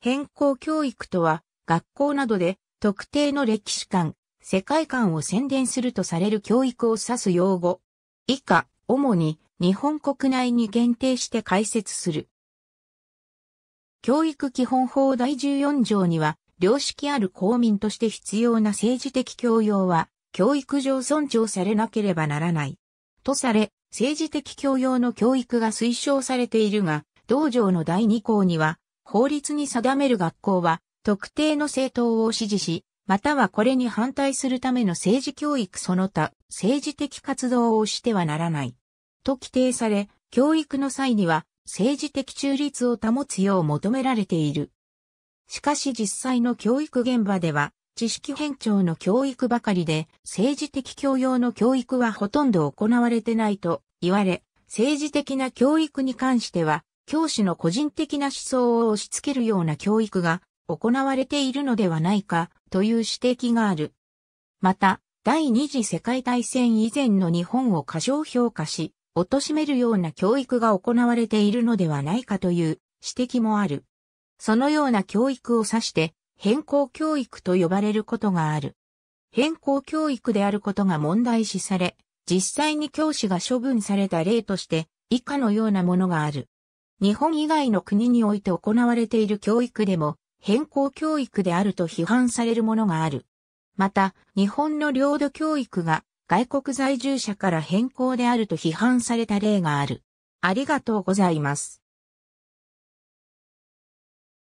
変更教育とは、学校などで特定の歴史観、世界観を宣伝するとされる教育を指す用語。以下、主に日本国内に限定して解説する。教育基本法第14条には、良識ある公民として必要な政治的教養は、教育上尊重されなければならない。とされ、政治的教養の教育が推奨されているが、道場の第2項には、法律に定める学校は、特定の政党を支持し、またはこれに反対するための政治教育その他、政治的活動をしてはならない。と規定され、教育の際には、政治的中立を保つよう求められている。しかし実際の教育現場では、知識偏重の教育ばかりで、政治的教養の教育はほとんど行われてないと言われ、政治的な教育に関しては、教師の個人的な思想を押し付けるような教育が行われているのではないかという指摘がある。また、第二次世界大戦以前の日本を過小評価し、貶めるような教育が行われているのではないかという指摘もある。そのような教育を指して、変更教育と呼ばれることがある。変更教育であることが問題視され、実際に教師が処分された例として、以下のようなものがある。日本以外の国において行われている教育でも変更教育であると批判されるものがある。また、日本の領土教育が外国在住者から変更であると批判された例がある。ありがとうございます。